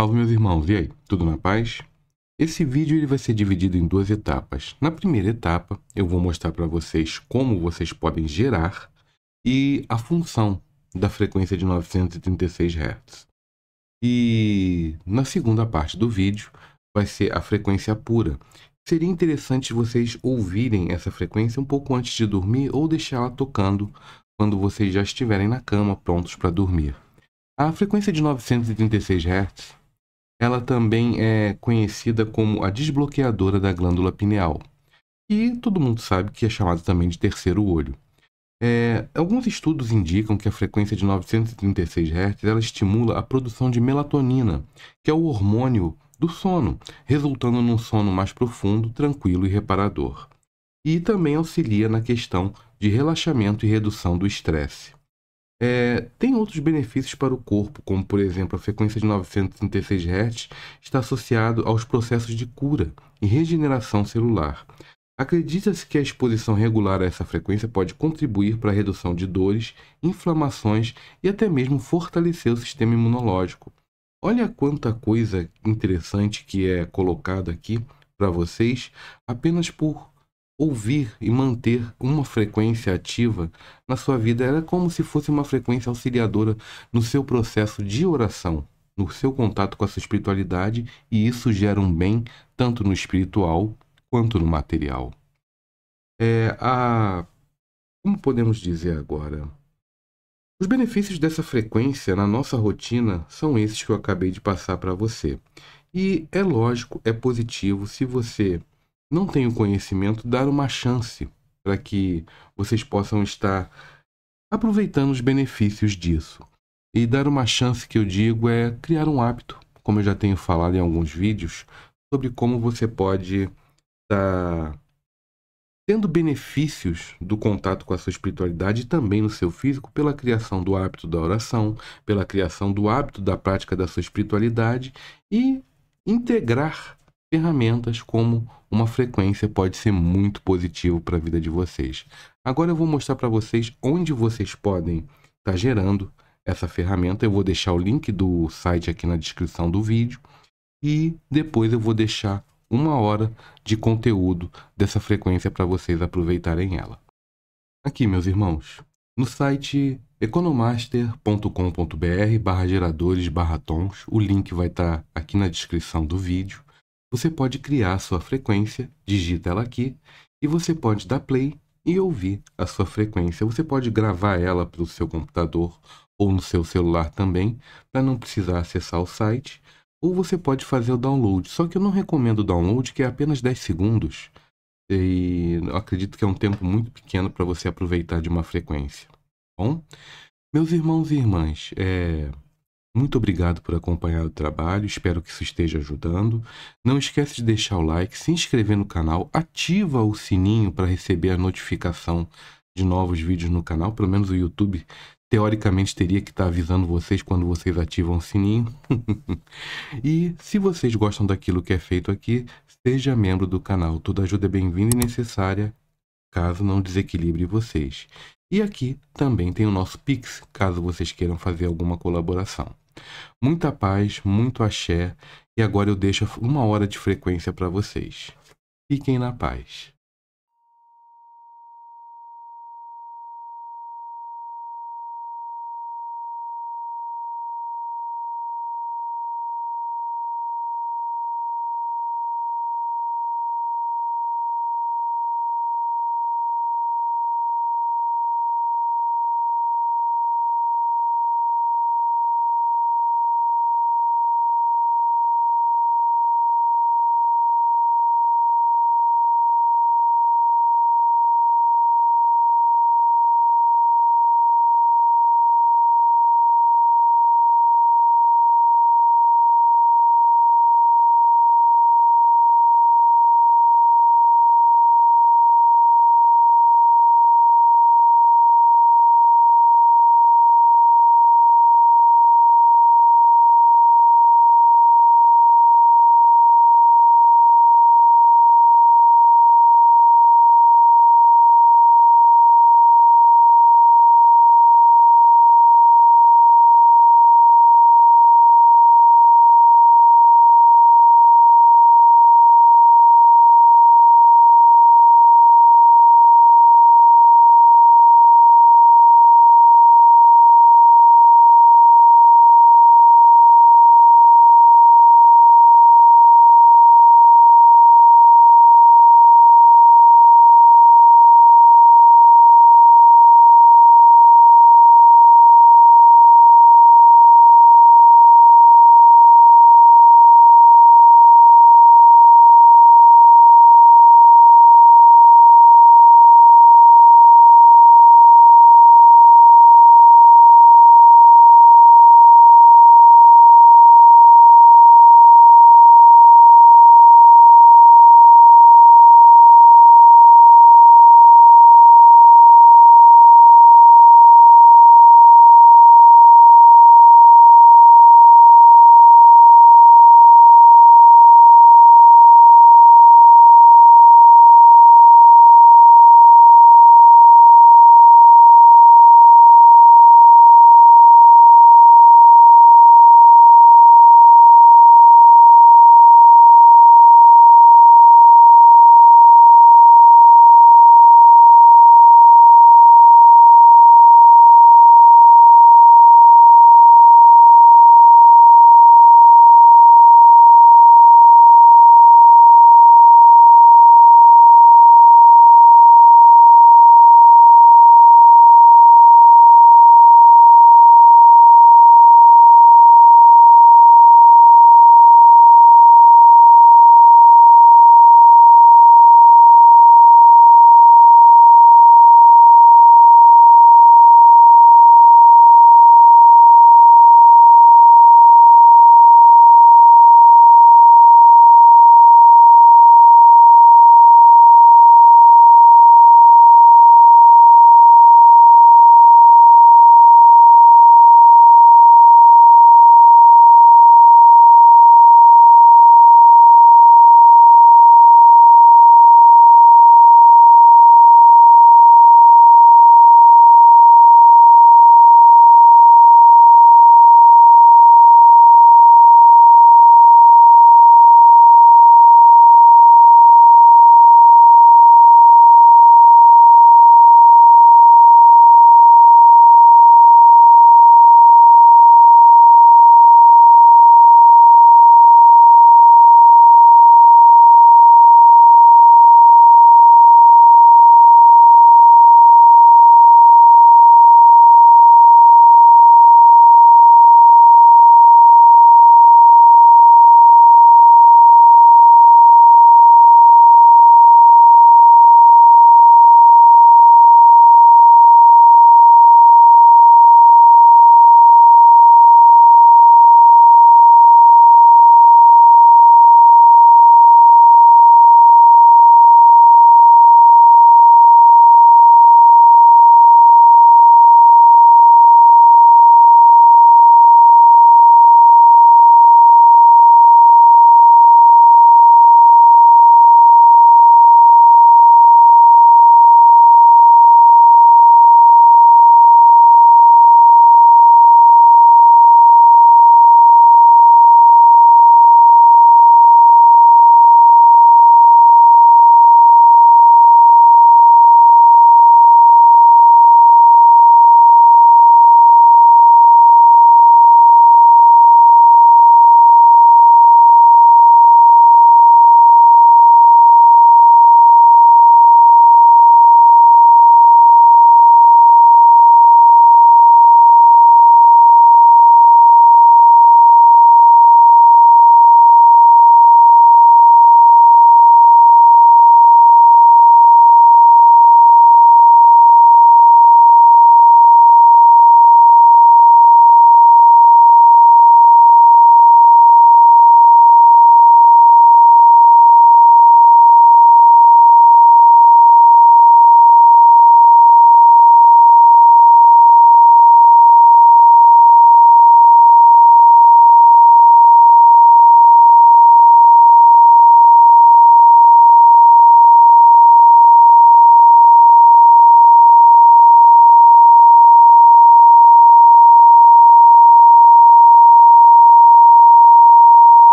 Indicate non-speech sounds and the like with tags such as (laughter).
Salve meus irmãos, e aí? Tudo na paz? Esse vídeo ele vai ser dividido em duas etapas. Na primeira etapa, eu vou mostrar para vocês como vocês podem gerar e a função da frequência de 936 Hz. E na segunda parte do vídeo vai ser a frequência pura. Seria interessante vocês ouvirem essa frequência um pouco antes de dormir ou deixá-la tocando quando vocês já estiverem na cama prontos para dormir. A frequência de 936 Hz ela também é conhecida como a desbloqueadora da glândula pineal. E todo mundo sabe que é chamada também de terceiro olho. É, alguns estudos indicam que a frequência de 936 Hz ela estimula a produção de melatonina, que é o hormônio do sono, resultando num sono mais profundo, tranquilo e reparador. E também auxilia na questão de relaxamento e redução do estresse. É, tem outros benefícios para o corpo, como por exemplo a frequência de 936 Hz está associado aos processos de cura e regeneração celular. Acredita-se que a exposição regular a essa frequência pode contribuir para a redução de dores, inflamações e até mesmo fortalecer o sistema imunológico. Olha quanta coisa interessante que é colocada aqui para vocês apenas por ouvir e manter uma frequência ativa na sua vida era como se fosse uma frequência auxiliadora no seu processo de oração, no seu contato com a sua espiritualidade, e isso gera um bem tanto no espiritual quanto no material. É, a, como podemos dizer agora? Os benefícios dessa frequência na nossa rotina são esses que eu acabei de passar para você. E é lógico, é positivo se você não têm o conhecimento, dar uma chance para que vocês possam estar aproveitando os benefícios disso. E dar uma chance que eu digo é criar um hábito, como eu já tenho falado em alguns vídeos, sobre como você pode estar tá tendo benefícios do contato com a sua espiritualidade e também no seu físico pela criação do hábito da oração, pela criação do hábito da prática da sua espiritualidade e integrar ferramentas como uma frequência pode ser muito positivo para a vida de vocês. Agora eu vou mostrar para vocês onde vocês podem estar tá gerando essa ferramenta. Eu vou deixar o link do site aqui na descrição do vídeo e depois eu vou deixar uma hora de conteúdo dessa frequência para vocês aproveitarem ela. Aqui, meus irmãos, no site economaster.com.br barra geradores barra tons, o link vai estar tá aqui na descrição do vídeo. Você pode criar sua frequência, digita ela aqui, e você pode dar play e ouvir a sua frequência. Você pode gravar ela para o seu computador ou no seu celular também, para não precisar acessar o site, ou você pode fazer o download. Só que eu não recomendo o download, que é apenas 10 segundos, e acredito que é um tempo muito pequeno para você aproveitar de uma frequência. Tá bom, meus irmãos e irmãs, é, muito obrigado por acompanhar o trabalho, espero que isso esteja ajudando. Não esquece de deixar o like, se inscrever no canal, ativa o sininho para receber a notificação de novos vídeos no canal, pelo menos o YouTube teoricamente teria que estar tá avisando vocês quando vocês ativam o sininho. (laughs) e se vocês gostam daquilo que é feito aqui, seja membro do canal, toda ajuda é bem-vinda e necessária, caso não desequilibre vocês. E aqui também tem o nosso Pix, caso vocês queiram fazer alguma colaboração. Muita paz, muito axé, e agora eu deixo uma hora de frequência para vocês. Fiquem na paz.